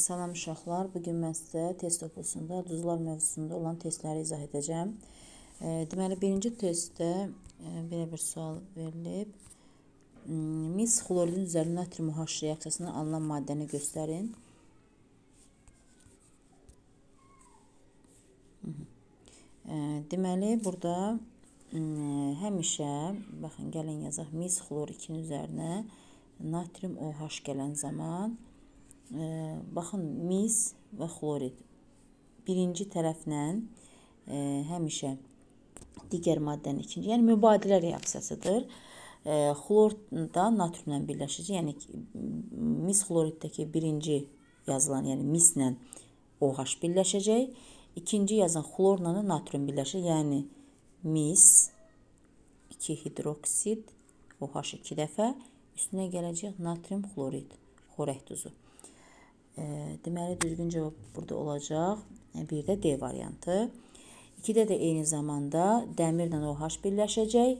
Salam uşaqlar, bugün mən sizə test toplusunda duzlar mövzusunda olan testləri izah edəcəm. E, deməli, birinci testdə e, belə bir sual verilib. E, mis xloridin üzərində natrium OH reaksiyasından alınan maddəni göstərin. Deməli, burada həmişə, baxın, gəlin yazaq, mis xlor 2-nin üzərinə natrium OH gələn zaman baxın mis və xlorid birinci tərəflə e, həmişə digər maddənin ikinci, yəni mübadilə reaksiyasıdır. E, xlor da natrlə birləşəcək, yəni mis xloriddəki birinci yazılan, yəni mislə OH birləşəcək. İkinci yazan xlorla da natrın birləşir, yəni mis 2 hidroksid OH 2 dəfə üstünə gələcək natrium xlorid xorək duzu. Deməli, düzgün cavab burada olacaq. Yəni, bir də D variantı. İkidə də eyni zamanda dəmirlə OH birləşəcək.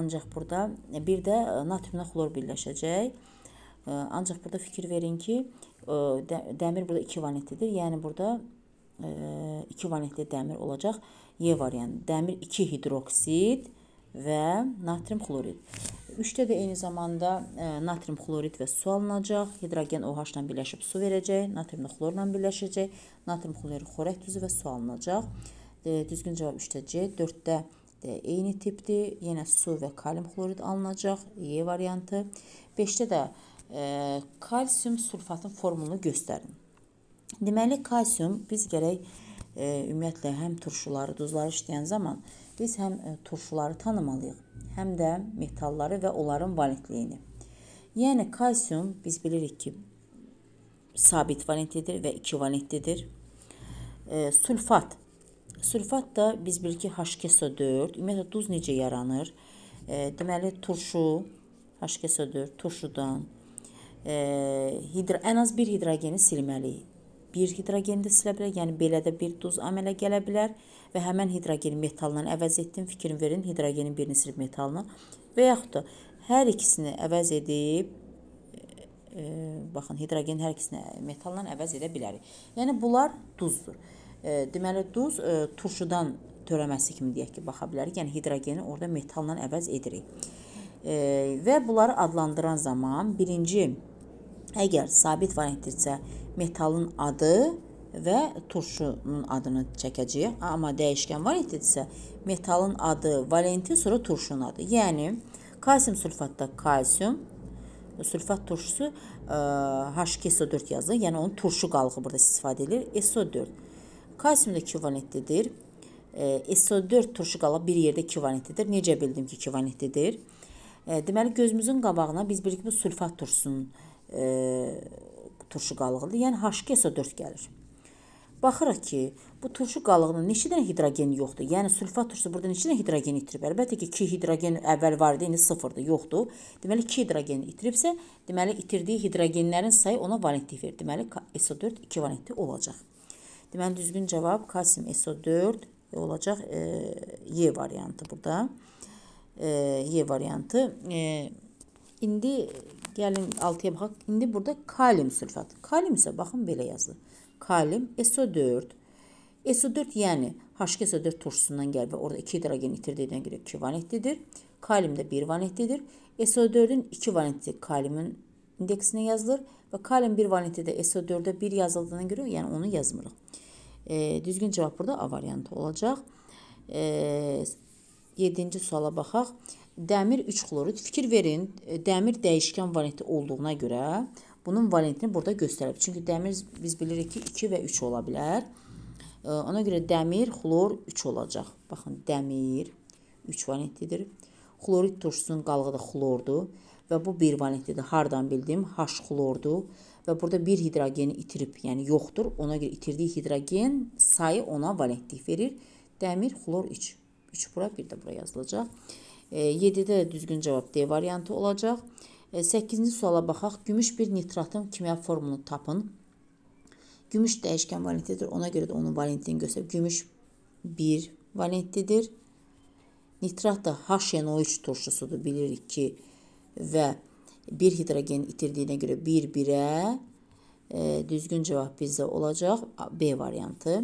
Ancaq burada yəni, bir də natriumla xlor birləşəcək. Ancaq burada fikir verin ki, dəmir burada 2 valentlidir. Yəni, burada 2 valentli dəmir olacaq. Y variantı. Dəmir 2 hidroksid və natrium xlorid. 3-də də eyni zamanda e, natrium xlorid və su alınacaq. Hidrogen OH-la birləşib su verəcək, natrium xlorla birləşəcək, natrium xlorid xorək duzu və su alınacaq. E, düzgün cavab 3-də C, 4-də də eyni tipdir. Yenə su və kalium xlorid alınacaq, E variantı. 5-də də e, kalsium sulfatın formulunu göstərin. Deməli, kalsium biz gərək e, ümumiyyətlə həm turşuları, duzları işləyən zaman e, Biz həm e, turşuları tanımalıyıq, həm də metalları və onların valentliyini. Yəni kalsium biz bilirik ki, sabit valentlidir və 2 valentlidir. E, sulfat. Sulfat da biz bilirik ki, HKSO4. Ümumiyyətlə duz necə yaranır? E, deməli turşu HKSO4 turşudan e, hidro ən az bir hidrogeni silməliyik bir hidrogen də silə bilər, yəni belə də bir duz əmələ gələ bilər və həmən hidrogeni metalla əvəz etdim, fikrin verin, hidrogenin birini silib metallına və yaxud da hər ikisini əvəz edib e, e, baxın hidrogen hər ikisini metalla əvəz edə bilərik. Yəni bunlar duzdur. E, deməli duz e, turşudan törəməsi kimi deyək ki, baxa bilərik. Yəni hidrogeni orada metalla əvəz edirik. E, və bunları adlandıran zaman birinci Əgər sabit variantdirsə, metalın adı və turşunun adını çəkəcəyik. Amma dəyişkən variantdirsə, metalın adı, valenti, sonra turşunun adı. Yəni kalsium sulfatda kalsium, sülfat turşusu e, H2SO4 yazılır. Yəni onun turşu qalığı burada istifadə edilir. SO4. Kalsium da kivalentlidir. E, SO4 turşu qalığı bir yerdə kivalentlidir. Necə bildim ki, kivalentlidir? E, deməli gözümüzün qabağına biz bir kimi sülfat turşusunun e, turşu qalığıdır. Yəni HGSO4 gəlir. Baxırıq ki, bu turşu qalığının neçə dənə hidrogen yoxdur? Yəni sulfat turşusu burada neçə dənə hidrogen itirib? Əlbəttə ki, 2 hidrogen əvvəl var idi, indi 0-dır, yoxdur. Deməli 2 hidrogen itiribsə, deməli itirdiyi hidrogenlərin sayı ona valentlik verir. Deməli SO4 2 valentli olacaq. Deməli düzgün cavab kalsium SO4 olacaq e, Y variantı burada. E, y variantı. E, indi Gəlin 6-ya baxaq. İndi burada kalium sülfatı. Kalium isə baxın belə yazılır. Kalium SO4. SO4 yəni HSO4 turşusundan gəlir və orada 2 hidrogen itirdiyinə görə 2 valentlidir. Kalium da 1 valentlidir. SO4-ün 2 valentli kaliumun indeksinə yazılır və kalium 1 valentli də SO4-də 1 yazıldığına görə, yəni onu yazmırıq. E, düzgün cavab burada A variantı olacaq. E, 7-ci suala baxaq. Dəmir 3 xlorid. Fikir verin, e, dəmir dəyişkən valenti olduğuna görə bunun valentini burada göstərib. Çünki dəmir biz bilirik ki, 2 və 3 ola bilər. E, ona görə dəmir, xlor 3 olacaq. Baxın, dəmir 3 valentlidir. Xlorid turşusunun qalığı da xlordur və bu 1 valentlidir. Hardan bildim? H xlordur və burada bir hidrogeni itirib, yəni yoxdur. Ona görə itirdiyi hidrogen sayı ona valentlik verir. Dəmir, xlor 3. 3 bura, bir də bura yazılacaq. 7-də e, düzgün cavab D variantı olacaq. 8-ci e, suala baxaq. Gümüş bir nitratın kimya formulunu tapın. Gümüş dəyişkən valentidir. Ona görə də onun valentini göstərib. Gümüş 1 valentidir. Nitrat da HNO3 turşusudur. Bilirik ki, və bir hidrogen itirdiyinə görə 1-1-ə e, düzgün cavab bizdə olacaq B variantı.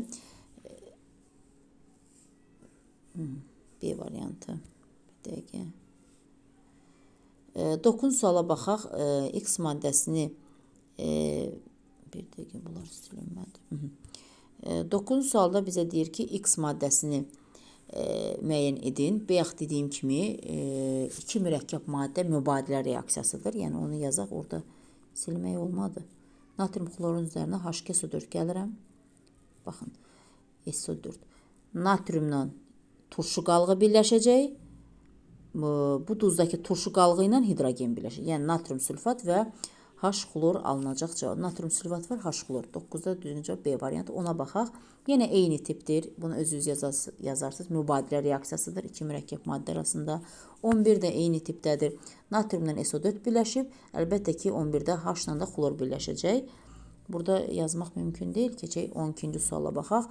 B variantı dəqiqə. E, 9 suala baxaq. E, X maddəsini e, bir dəqiqə bunlar silinmədi. 9 e, sualda bizə deyir ki, X maddəsini e, müəyyən edin. Bayaq dediyim kimi, e, iki mürəkkəb maddə mübadilə reaksiyasıdır. Yəni onu yazaq, orada silmək olmadı. Natrium xlorun üzərinə HK-SO4 gəlirəm. Baxın, SO4. Natriumla turşu qalığı birləşəcək bu duzdakı turşu qalığı ilə hidrogen birləşir. Yəni natrium sülfat və H xlor alınacaq cavab. Natrium sülfat var, H xlor. 9-da düzgün cavab B variantı. Ona baxaq. Yenə eyni tipdir. Bunu özünüz yazas yazarsınız. Mübadilə reaksiyasıdır iki mürəkkəb maddə arasında. 11 də eyni tipdədir. Natriumla SO4 birləşib, əlbəttə ki 11-də H ilə də xlor birləşəcək. Burada yazmaq mümkün deyil. Keçək 12-ci suala baxaq.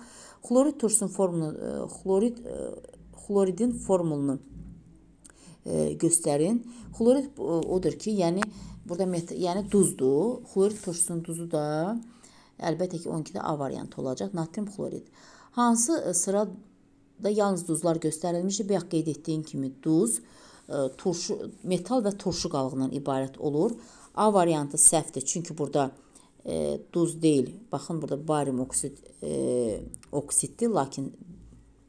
Xlorid turşusunun formulu e, xlorid e, xloridin formulunu E, göstərin. Xlorid e, odur ki, yəni burada met yəni duzdur. Xlorid turşusunun duzu da əlbəttə ki 12-də A variantı olacaq. Natrium xlorid. Hansı e, sırada yalnız duzlar göstərilmişdir? Bayaq qeyd etdiyim kimi duz, turşu, metal və turşu qalığından ibarət olur. A variantı səhvdir, çünki burada e, duz deyil. Baxın burada barium oksid e, oksiddir, lakin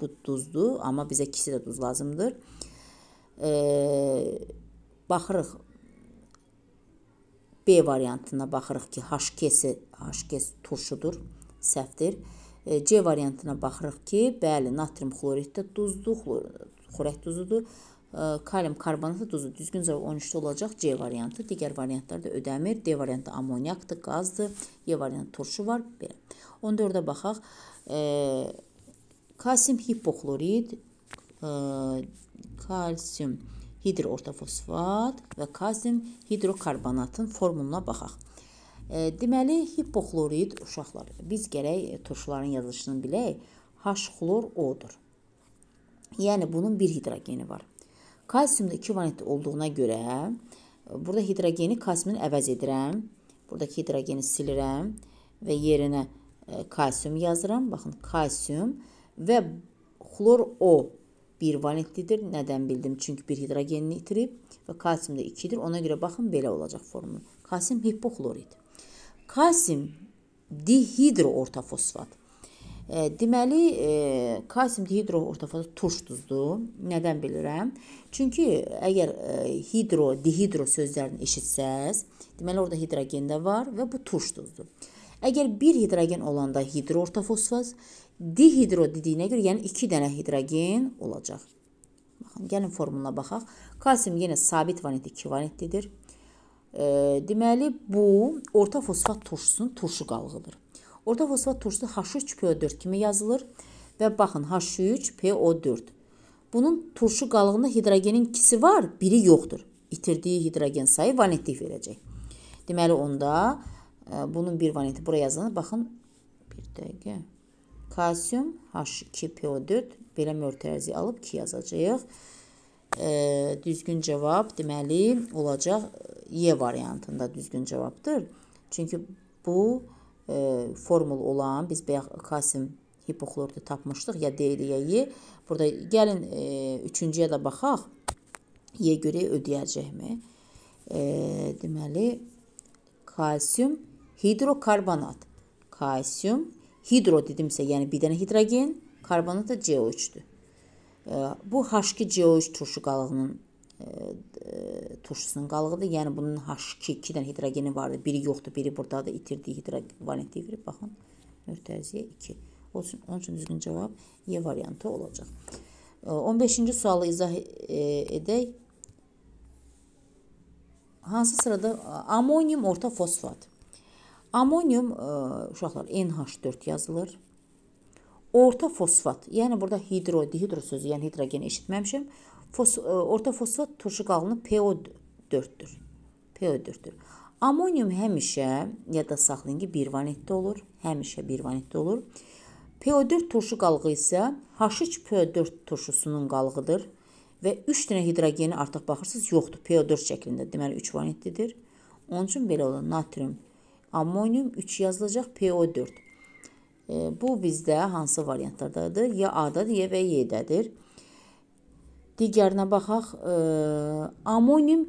bu duzdur, amma bizə ikisi də duz lazımdır baxırıq B variantına baxırıq ki, HKS HKS turşudur, səhvdir. C variantına baxırıq ki, bəli, natrium xlorid də duzdur, xorək duzudur. Kalium karbonat da duzu düzgün cavab 13-də olacaq C variantı. Digər variantlar da ödəmir. D variantı amoniakdır, qazdır. E variantı turşu var, belə. 14-də baxaq. Kalsium hipoxlorid, e, kalsium hidroortofosfat və kalsium hidrokarbonatın formuluna baxaq. E, deməli, hipoxlorid uşaqlar, biz gərək turşuların yazılışını bilək, H-xlor O-dur. Yəni, bunun bir hidrogeni var. Kalsiumda 2 vanit olduğuna görə, burada hidrogeni kalsiumun əvəz edirəm, buradakı hidrogeni silirəm və yerinə e, kalsium yazıram. Baxın, kalsium və xlor O 1 valentlidir. Nədən bildim? Çünki bir hidrogenini itirib və kalsium da 2-dir. Ona görə baxın belə olacaq formul. Kalsium hipoxlorid. Kalsium dihidro ortafosfat. E, deməli, e, kalsium dihidro ortafosfat turş duzdur. Nədən bilirəm? Çünki əgər e, hidro, dihidro sözlərini eşitsəz, deməli orada hidrogen də var və bu turş duzdur. Əgər bir hidrogen olanda hidro ortafosfat, Dihidro dediyinə görə, yəni 2 dənə hidrogen olacaq. Baxın, gəlin formuluna baxaq. Kalsium yenə sabit vanet ekvivalentlidir. E, deməli, bu orta fosfat turşusunun turşu qalığıdır. Orta fosfat turşusu H3PO4 kimi yazılır və baxın H3PO4. Bunun turşu qalığında hidrogenin ikisi var, biri yoxdur. İtirdiyi hidrogen sayı vanetlik verəcək. Deməli, onda e, bunun bir vaneti bura yazılır. Baxın, bir dəqiqə. Kalsium H2PO4 belə mörtərəzi alıb 2 yazacağıq. E, düzgün cavab deməli olacaq Y e variantında düzgün cavabdır. Çünki bu e, formul olan biz bayaq kalsium hipoxlordu tapmışdıq ya D ilə ya Y. Burada gəlin 3-cüyə e, də baxaq. Y görə ödəyəcəkmi? E, deməli kalsium hidrokarbonat. Kalsium Hidro dedimsə, yəni bir dənə hidrogen, karbonat da CO3-dür. Bu H2CO3 turşu qalığının e, turşusunun qalığıdır. Yəni bunun H2 2 dənə hidrogeni vardı. Biri yoxdur, biri burdadır. İtirdiyi hidrogen valentliyi verib baxın. Mürtəziyə 2. Onun üçün, onun üçün düzgün cavab E variantı olacaq. 15-ci sualı izah e, edək. Hansı sırada amonium orta fosfat? Amonium ə, e, uşaqlar NH4 yazılır. Orta fosfat, yəni burada hidro, dihidro sözü, yəni hidrogen eşitməmişəm. Fos, ə, e, orta fosfat turşu qalını PO4-dür. PO4-dür. Amonium həmişə yadda saxlayın ki, bir vanitdə olur. Həmişə bir vanitdə olur. PO4 turşu qalığı isə H3PO4 turşusunun qalığıdır və 3 dənə hidrogeni artıq baxırsınız yoxdur. PO4 şəklində, deməli 3 vanitlidir. Onun üçün belə olur natrium Ammonium 3 yazılacaq PO4. E, bu bizdə hansı variantlardadır? Ya A-dadır, ya və Y-dədir. Digərinə baxaq. E, ammonium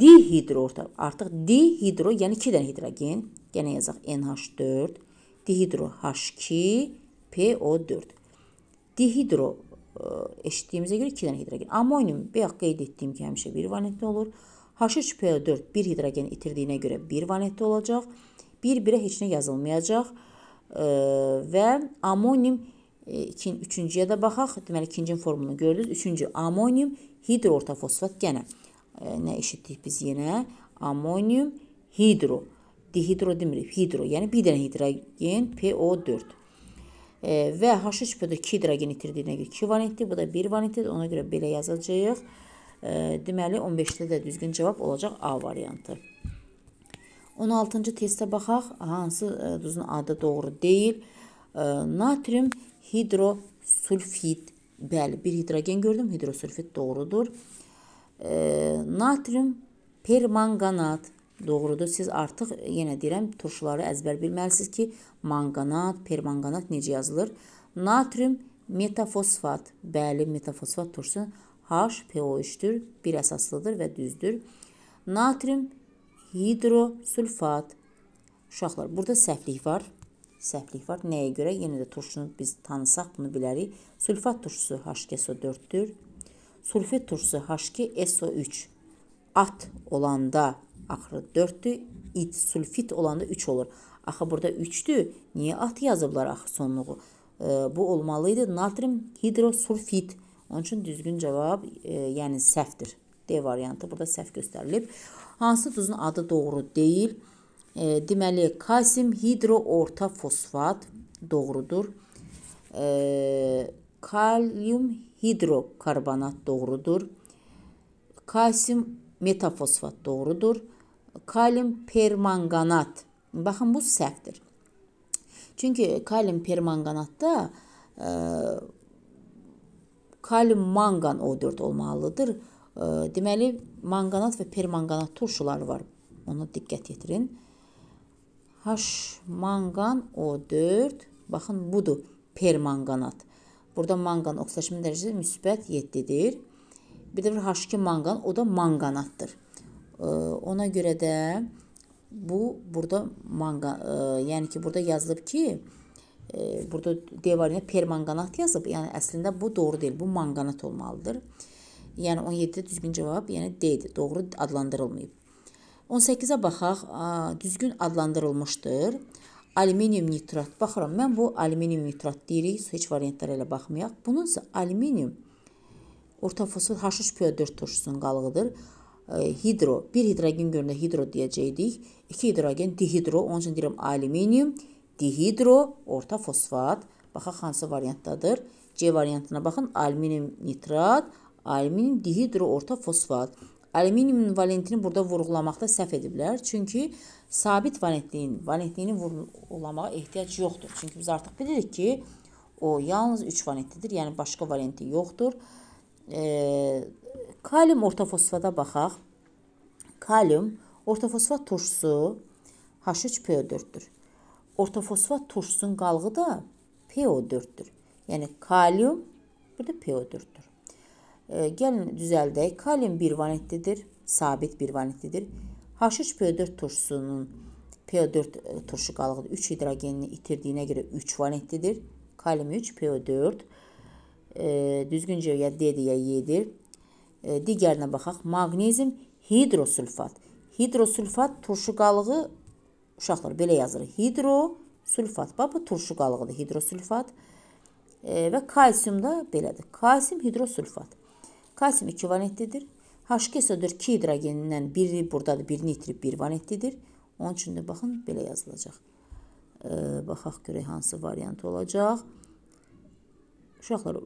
dihidro ortaq. Artıq dihidro, yəni 2 dənə hidrogen. Yenə yazaq NH4, dihidro H2, PO4. Dihidro e, eşitdiyimizə görə 2 dənə hidrogen. Ammonium bayaq qeyd etdiyim ki, həmişə bir variantlı olur. H3PO4 bir hidrogen itirdiyinə görə bir vanetdə olacaq. Bir-birə heç nə yazılmayacaq e, və amonim ikin, üçüncüyə də baxaq. Deməli, ikincinin formunu gördünüz. Üçüncü amonium hidroortofosfat gənə. E, nə eşitdik biz yenə? Amonium hidro. Dihidro demirik, hidro. Yəni bir dənə hidrogen PO4. E, və H3PO2 hidrogen itirdiyinə görə 2 valentdir, bu da 1 valentdir. Ona görə belə yazacağıq. Deməli, 15-də də düzgün cavab olacaq A variantı. 16-cı testə baxaq, hansı e, duzun adı doğru deyil. Natrium hidrosulfid, bəli, bir hidrogen gördüm, hidrosulfid doğrudur. Natrium permanganat, Doğrudur. Siz artıq yenə deyirəm, turşuları əzbər bilməlisiniz ki, manganat, permanganat necə yazılır? Natrium metafosfat. Bəli, metafosfat turşusu H PO3-dür, bir əsaslıdır və düzdür. Natrium hidrosulfat. Uşaqlar, burada səhvlik var. Səhvlik var. Nəyə görə? Yenə də turşunu biz tanısaq bunu bilərik. Sulfat turşusu HKSO4-dür. Sulfit turşusu HKSO3. At olanda axırı 4-dür. İt sulfit olanda 3 olur. Axı burada 3-dür. Niyə at yazıblar axı sonluğu? E, bu olmalı idi natrium hidrosulfit. Onun üçün düzgün cavab, e, yəni səhvdir. D variantı burada səhv göstərilib. Hansı duzun adı doğru deyil? E, deməli, kalsium hidroorta fosfat doğrudur. E, kalyum hidrokarbonat doğrudur. Kalsium metafosfat doğrudur. Kalyum permanganat. Baxın bu səhvdir. Çünki kalyum permanganatda e, kalium manqan O4 olmalıdır. Deməli, manqanat və permanqanat turşuları var. Ona diqqət yetirin. H manqan O4. Baxın, budur permanqanat. Burada manqan oksidaşma dərəcəsi müsbət 7-dir. Bir də bir H2 manqan, o da manqanatdır. Ona görə də bu burada manqan, yəni ki, burada yazılıb ki, burada D variantı permanganat yazıb. Yəni əslində bu doğru deyil. Bu manganat olmalıdır. Yəni 17-də düzgün cavab, yəni D-dir. Doğru adlandırılmayıb. 18-ə baxaq. Düzgün adlandırılmışdır. Alüminium nitrat. Baxıram, mən bu alüminium nitrat deyirik. Heç variantlara elə baxmayaq. Bununsa alüminium orta fosfor H3PO4 turşusunun qalıqıdır hidro, bir hidrogen görəndə hidro deyəcəkdik. 2 hidrogen dihidro, onun üçün deyirəm alüminium, dihidro, orta fosfat. Baxaq hansı variantdadır. C variantına baxın. Alüminium nitrat, alüminium dihidro, orta fosfat. Alüminiumun valentini burada vurğulamaqda səhv ediblər. Çünki sabit valentliyin, valentliyini vurğulamağa ehtiyac yoxdur. Çünki biz artıq bilirik ki, o yalnız 3 valentlidir. Yəni başqa valenti yoxdur. E, kalium orta fosfata baxaq. Kalium orta fosfat turşusu H3PO4-dür ortofosfat turşusunun qalığı da PO4-dür. Yəni kalium burada PO4-dür. E, gəlin düzəldək. Kalium bir vanitlidir, sabit bir vanitlidir. H3PO4 turşusunun PO4 e, turşu qalığı 3 hidrogenini itirdiyinə görə 3 vanitlidir. Kalium 3, PO4. E, düzgüncə ya D-dir ya Y-dir. E, digərinə baxaq. Magnezim hidrosulfat. Hidrosulfat turşu qalığı Uşaqlar belə yazır. Hidro sülfat. Bax bu turşu qalığıdır. Hidrosülfat. E, və kalsium da belədir. Kalsium hidrosülfat. Kalsium ekvivalentlidir. H2SO4 2 hidrogenindən biri burdadır, birini itirib bir valentlidir. Onun üçün də baxın belə yazılacaq. E, baxaq görək hansı variant olacaq. Uşaqlar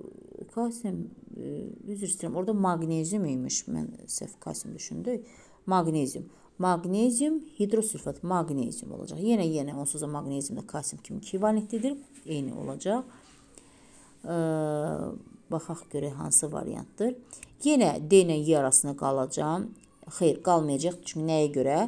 kalsium e, üzr istəyirəm. Orda magnezium imiş. Mən səhv kalsium düşündüm. Magnezium. Magnezium hidrosulfat, magnezium olacaq. Yenə yenə onsuz da magnezium da kalsium kimi kivalentlidir, eyni olacaq. E, baxaq görək hansı variantdır. Yenə D ilə Y arasında qalacağam. Xeyr, qalmayacaq. Çünki nəyə görə?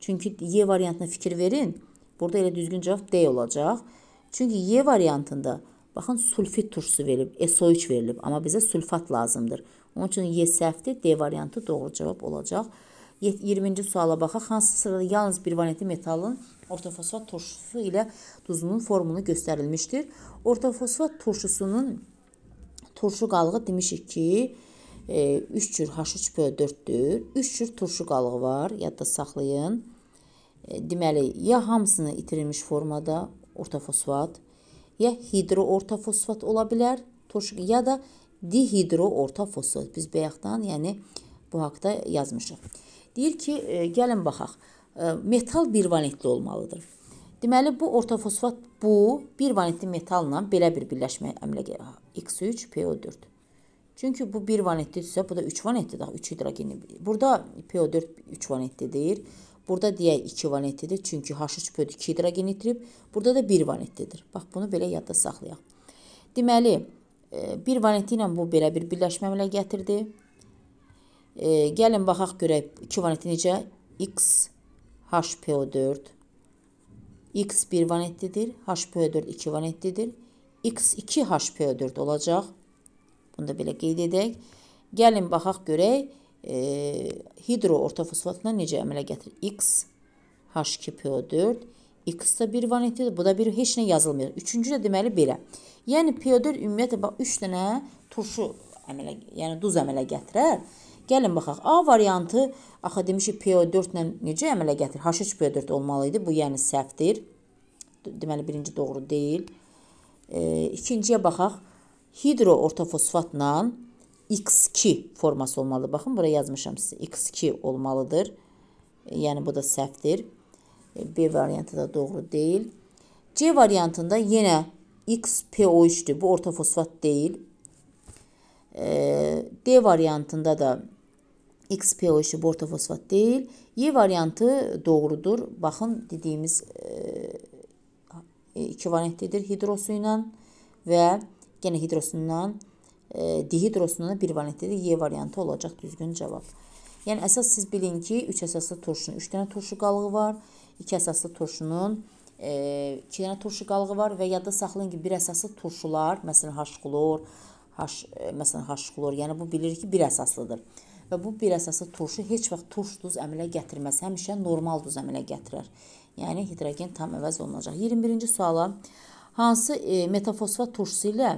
Çünki Y variantına fikir verin. Burada elə düzgün cavab D olacaq. Çünki Y variantında baxın sulfit turşusu verilib, SO3 verilib, amma bizə sulfat lazımdır. Onun üçün Y səhvdir, D variantı doğru cavab olacaq. 20-ci suala baxaq. Hansı sırada yalnız bir vanetli metalın ortofosfat turşusu ilə duzunun formunu göstərilmişdir? Ortofosfat turşusunun turşu qalığı demişik ki, 3 e, cür H3PO4-dür. 3 cür turşu qalığı var, yadda saxlayın. E, deməli, ya hamısını itirilmiş formada ortofosfat, ya hidroortofosfat ola bilər, turşu ya da dihidroortofosfat. Biz bayaqdan, yəni bu haqqda yazmışıq. Deyir ki, e, gəlin baxaq. E, metal bir valentli olmalıdır. Deməli bu ortofosfat bu bir valentli metalla belə bir birləşmə əmələ gəlir. X3PO4. Çünki bu 1 valentlidirsə, bu da 3 valentlidir. 3 hidrogenli. Burada PO4 3 valentlidir. Burada deyək 2 valentlidir. Çünki H3PO2 hidrogen itirib. Burada da 1 valentlidir. Bax bunu belə yadda saxlayaq. Deməli, 1 e, valentli ilə bu belə bir birləşmə əmələ gətirdi. E, gəlin baxaq görək ekvivalenti necə? X HPO4 X bir vanetlidir, HPO4 iki vanetlidir. X2 HPO4 olacaq. Bunu da belə qeyd edək. Gəlin baxaq görək e, hidro ortofosfatına necə əmələ gətirir? X H2PO4 X da bir vanetlidir. Bu da bir heç nə yazılmır. Üçüncü də deməli belə. Yəni PO4 ümumiyyətlə bax 3 dənə turşu əmələ, yəni duz əmələ gətirər. Gəlin baxaq. A variantı axı demişik PO4 ilə necə əmələ gətir? H3PO4 olmalı idi. Bu yəni səhvdir. Deməli birinci doğru deyil. E, ikinciyə baxaq. Hidro ortafosfatla X2 forması olmalıdır. Baxın, bura yazmışam sizə. X2 olmalıdır. E, yəni bu da səhvdir. E, B variantı da doğru deyil. C variantında yenə XPO3-dür. Bu ortafosfat deyil. E, D variantında da XPO3 bortofosfat deyil. Y variantı doğrudur. Baxın, dediyimiz e, ekvivalentlidir hidrosu ilə və yenə hidrosundan e, dihidrosundan bir valentlidir. Y variantı olacaq düzgün cavab. Yəni əsas siz bilin ki, 3 əsaslı turşunun 3 dənə turşu qalığı var, 2 əsaslı turşunun 2 e, dənə turşu qalığı var və yadda saxlayın ki, bir əsaslı turşular, məsələn H-klor, H, -klor, H e, məsələn H-klor, yəni bu bilir ki, bir əsaslıdır. Və bu bir əsaslı turşu heç vaxt turş duz əmələ gətirməz. Həmişə normal duz əmələ gətirər. Yəni hidrogen tam əvəz olunacaq. 21-ci suala hansı e, metafosfat turşusu ilə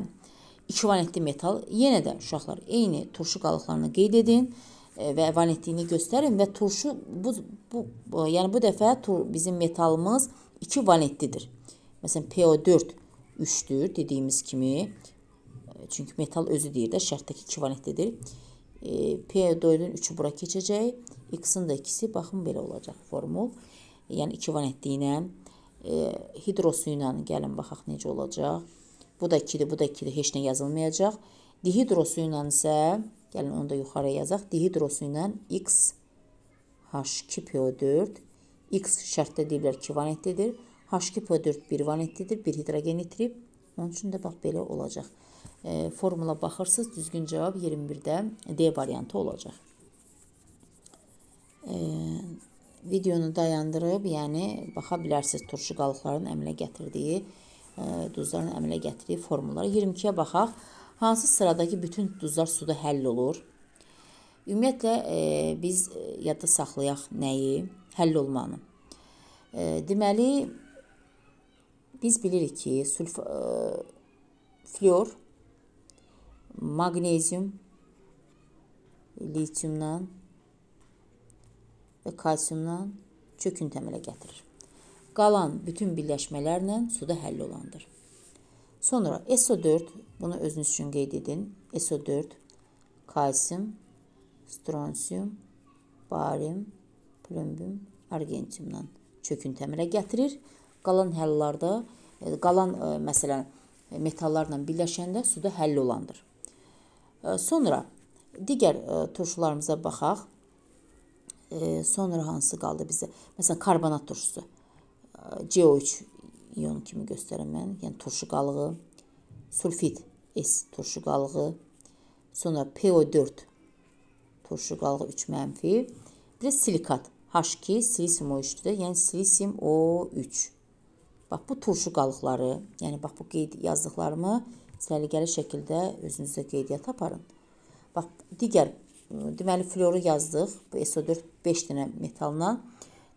ekvivalentli metal yenə də uşaqlar eyni turşu qalıqlarını qeyd edin e, və valentliyini göstərin və turşu bu, bu yəni bu dəfə tur, bizim metalımız 2 valentlidir. Məsələn PO4 3-dür dediyimiz kimi. E, çünki metal özü deyir də şərtdəki 2 valentlidir. E, P4-ün 3-ü bura keçəcək. X-in də ikisi, baxın, belə olacaq formul. Yəni, ikivalentli ilə, e, hidrosu ilə gəlin, baxaq necə olacaq. Bu da 2-dir, bu da 2-dir, heç nə yazılmayacaq. Dihidrosu ilə isə, gəlin onu da yuxarı yazaq, dihidrosu ilə XH2PO4, X şərtdə deyirlər 2 valentlidir. H2PO4 1 valentlidir, 1 hidrogen itirib. Onun üçün də bax belə olacaq. E, formula baxırsınız, düzgün cavab 21-də D variantı olacaq. E, videonu dayandırıb, yəni baxa bilərsiniz turşu qalıqlarının əmələ gətirdiyi, e, duzların əmələ gətirdiyi formullara. 22-yə baxaq. Hansı sıradakı bütün duzlar suda həll olur? Ümumiyyətlə e, biz yadda saxlayaq nəyi? Həll olmanı. E, deməli biz bilirik ki, sülf e, flor magnezyum, lityumdan və kalsiumdan çöküntü əmələ gətirir. Qalan bütün birləşmələrlə suda həll olandır. Sonra SO4, bunu özünüz üçün qeyd edin. SO4, kalsium, stronsium, barium, plümbum, argentiumdan çöküntü əmələ gətirir. Qalan həllarda, e, qalan e, məsələn e, metallarla birləşəndə suda həll olandır. Sonra digər e, turşularımıza baxaq. Sonra hansı qaldı bizə? Məsələn, karbonat turşusu. CO3 ion kimi göstərəm mən. Yəni turşu qalığı, sulfit S turşu qalığı, sonra PO4 turşu qalığı 3 mənfi, bir də silikat H2 silisium O3-dür. Yəni silisium O3. Bax bu turşu qalıqları, yəni bax bu qeyd yazdıqlarımı səliqəli şəkildə özünüzə qeydiyyata aparın. Bax digər deməli floru yazdıq. Bu SO4 5 dənə metalla.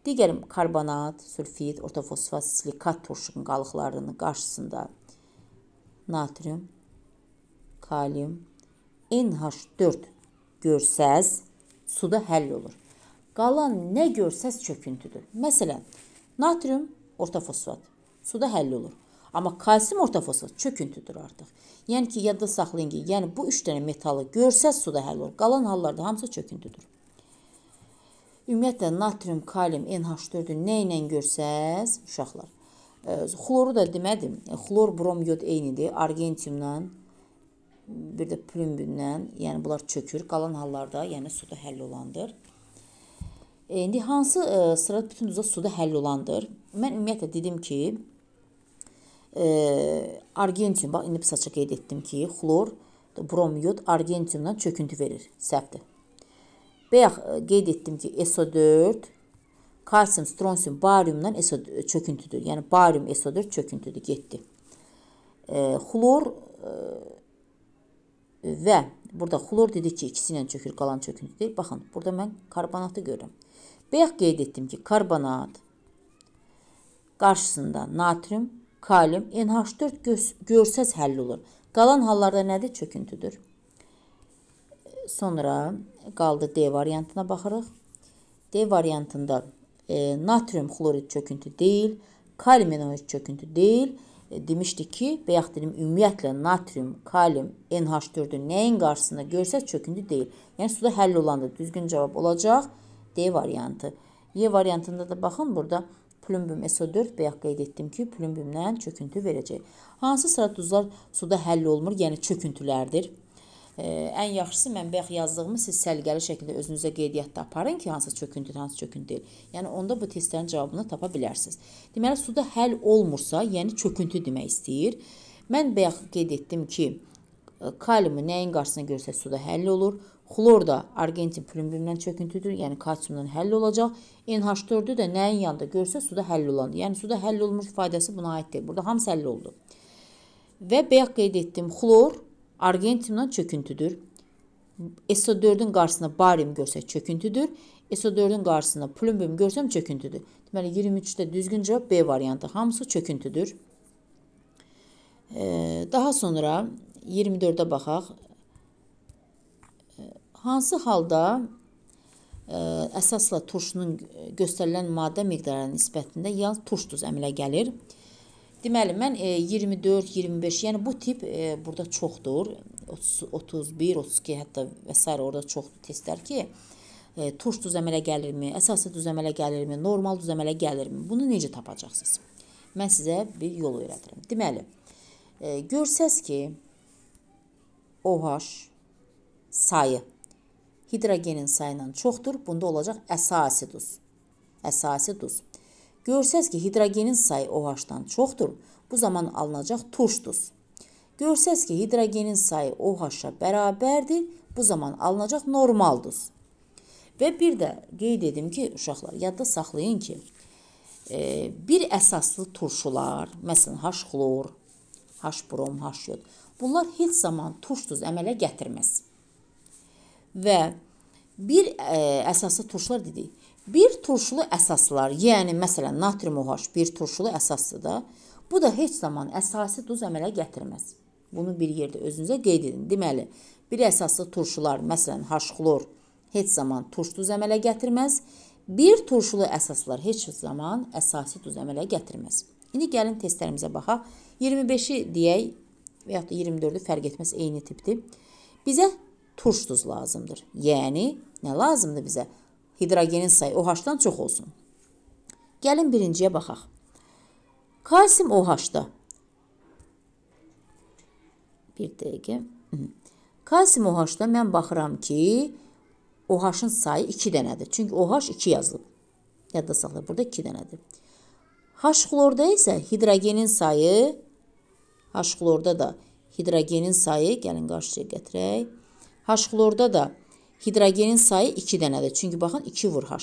Digər karbonat, sülfit, ortofosfat, silikat turşunun qalıqlarının qarşısında natrium, kalium, NH4 görsəz suda həll olur. Qalan nə görsəz çöküntüdür. Məsələn, natrium ortofosfat suda həll olur. Amma kalsium ortafosfat çöküntüdür artıq. Yəni ki, yadda saxlayın ki, yəni bu 3 dənə metalı görsəz suda həll olur. Qalan hallarda hamısı çöküntüdür. Ümumiyyətlə natrium, kalium, NH4-ü nə ilə görsəz, uşaqlar. Xloru da demədim. Xlor brom yod eynidir. Argentiumdan bir də plümbündən, yəni bunlar çökür. Qalan hallarda, yəni suda həll olandır. E, indi hansı e, sırat bütün üzə suda həll olandır? Mən ümumiyyətlə dedim ki, argentium, bax indi pis açıq qeyd etdim ki, xlor, bromiyod argentiumdan çöküntü verir, səhvdir. Bəyax e, qeyd etdim ki, SO4 kalsium, stronsium, bariumdan SO4 e, çöküntüdür. Yəni barium SO4 çöküntüdür, getdi. E, xlor e, və burada xlor dedik ki, ikisi ilə çökür, qalan çöküntü deyil. Baxın, burada mən karbonatı görürəm. Bəyax qeyd etdim ki, karbonat qarşısında natrium Xalim NH4 göz, görsəz həll olur. Qalan hallarda nədir? Çöküntüdür. Sonra qaldı D variantına baxırıq. D variantında e, natrium xlorid çöküntü deyil, kalminoid çöküntü deyil. E, demişdik ki, bayaq dedim ümumiyyətlə natrium, kalium, NH4-ün nəyin qarşısında görsə çöküntü deyil. Yəni suda həll olandır. Düzgün cavab olacaq D variantı. Y variantında da baxın, burada Plümbüm SO4 bayaq qeyd etdim ki, plümbümdən çöküntü verəcək. Hansı sıra duzlar suda həll olmur, yəni çöküntülərdir? Ə, ən yaxşısı mən bayaq yazdığımı siz səliqəli şəkildə özünüzə qeydiyyatda aparın ki, hansı çöküntüdür, hansı çöküntü deyil. Yəni onda bu testlərin cavabını tapa bilərsiniz. Deməli suda həll olmursa, yəni çöküntü demək istəyir. Mən bayaq qeyd etdim ki, kaliumu nəyin qarşısına görsə suda həll olur. Xlor da argentin plümrümdən çöküntüdür, yəni kalsiumdan həll olacaq. NH4-ü də nəyin yanında görsə suda həll olandır. Yəni suda həll olmuş ifadəsi buna aid deyil. Burada hamısı həll oldu. Və bayaq qeyd etdim, xlor argentinumdan çöküntüdür. SO4-ün qarşısına barium görsək çöküntüdür. SO4-ün qarşısına plümbium görsəm çöküntüdür. Deməli 23-də düzgün cavab B variantı. Hamısı çöküntüdür. Daha sonra 24-də baxaq. Hansı halda ə, e, əsasla turşunun göstərilən maddə miqdarına nisbətində yalnız turş duzu əmələ gəlir. Deməli mən 24, e, 25, yəni bu tip e, burada çoxdur. 30, 31, 32 hətta və s. orada çoxdur testlər ki, e, turş düz əmələ gəlirmi, əsaslı düz əmələ gəlirmi, normal düz əmələ gəlirmi? Bunu necə tapacaqsınız? Mən sizə bir yol öyrədirəm. Deməli, e, görsəz ki, OH sayı hidrogenin sayından çoxdur. Bunda olacaq əsasi duz. Əsasi duz. Görsəz ki, hidrogenin sayı OH-dan çoxdur. Bu zaman alınacaq turş duz. Görsəz ki, hidrogenin sayı OH-a bərabərdir. Bu zaman alınacaq normal duz. Və bir də qeyd edim ki, uşaqlar, yadda saxlayın ki, e, bir əsaslı turşular, məsələn, H-xlor, H-brom, H-yod, bunlar heç zaman turş duz əmələ gətirməz və bir ə, e, əsaslı turşlar dedik. Bir turşulu əsaslar, yəni məsələn natrium OH bir turşulu əsasdır da. Bu da heç zaman əsasi duz əmələ gətirməz. Bunu bir yerdə özünüzə qeyd edin. Deməli, bir əsaslı turşular, məsələn H-xlor heç zaman turş duz əmələ gətirməz. Bir turşulu əsaslar heç zaman əsasi duz əmələ gətirməz. İndi gəlin testlərimizə baxaq. 25-i deyək və ya da 24-ü fərq etməz, eyni tipdir. Bizə turş duz lazımdır. Yəni nə lazımdır bizə? Hidrogenin sayı OH-dan çox olsun. Gəlin birinciyə baxaq. Kalsium OH-da. Bir dəqiqə. Kalsium OH-da mən baxıram ki, OH-ın sayı 2 dənədir. Çünki OH 2 yazılıb. Yadda saxla, burada 2 dənədir. H-xlorda isə hidrogenin sayı H-xlorda da hidrogenin sayı, gəlin qarşıya gətirək, H-xlorda da hidrogenin sayı 2 dənədir. Çünki baxın 2 vur H.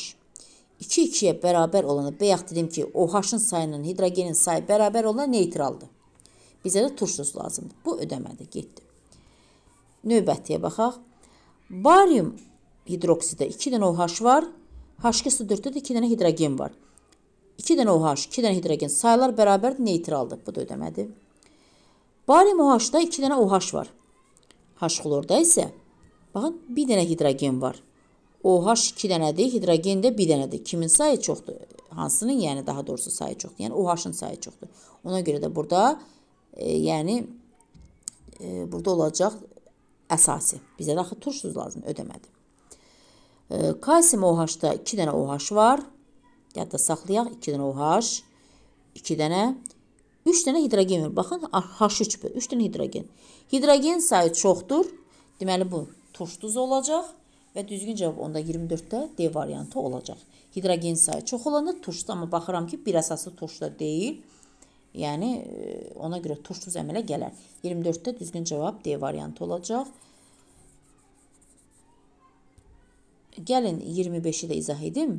2 2-yə bərabər olanda, bayaq dedim ki, OH-ın sayının hidrogenin sayı bərabər olanda neytraldır. Bizə də turşuz lazımdır. Bu ödəmədir, getdi. Növbətiyə baxaq. Barium hidroksidə 2 dənə OH var. H2S4-də də 2 dənə hidrogen var. 2 dənə OH, 2 dənə hidrogen sayılar bərabərdir, neytraldır. Bu da ödəmədir. Barium OH-da 2 dənə OH var. H-xlorda isə 2 Baxın, bir dənə hidrogen var. OH 2 dənədir, hidrogen də 1 dənədir. Kimin sayı çoxdur? Hansının, yəni daha doğrusu sayı çoxdur. Yəni OH-ın sayı çoxdur. Ona görə də burada, e, yəni e, burada olacaq əsasi. Bizə də axı turşsuz lazım ödəmədi. E, kalsium OH-da 2 dənə OH var. Yadda saxlayaq 2 dənə OH, 2 dənə 3 dənə hidrogen var. Baxın H3-dür. 3 dənə hidrogen. Hidrogen sayı çoxdur. Deməli bu turşduz olacaq və düzgün cavab onda 24-də D variantı olacaq. Hidrogen sayı çox olanda turşduz, amma baxıram ki, bir əsaslı turşda deyil. Yəni e, ona görə turşduz əmələ gələr. 24-də düzgün cavab D variantı olacaq. Gəlin 25-i də izah edim.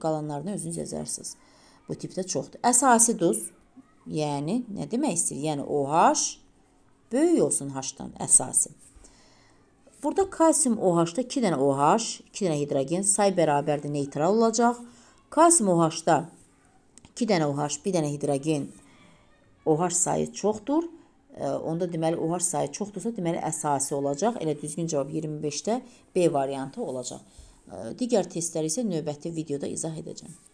Qalanlarını özünüz yazarsınız. Bu tipdə çoxdur. Əsasi duz, yəni nə demək istəyir? Yəni OH böyük olsun H-dan əsasi. Burada kalsium OH-da 2 dənə OH, 2 dənə hidrogen say bərabərdir, neytral olacaq. Kalsium OH-da 2 dənə OH, 1 dənə hidrogen OH sayı çoxdur. Onda deməli OH sayı çoxdursa, deməli əsasi olacaq. Elə düzgün cavab 25-də B variantı olacaq. Digər testləri isə növbəti videoda izah edəcəm.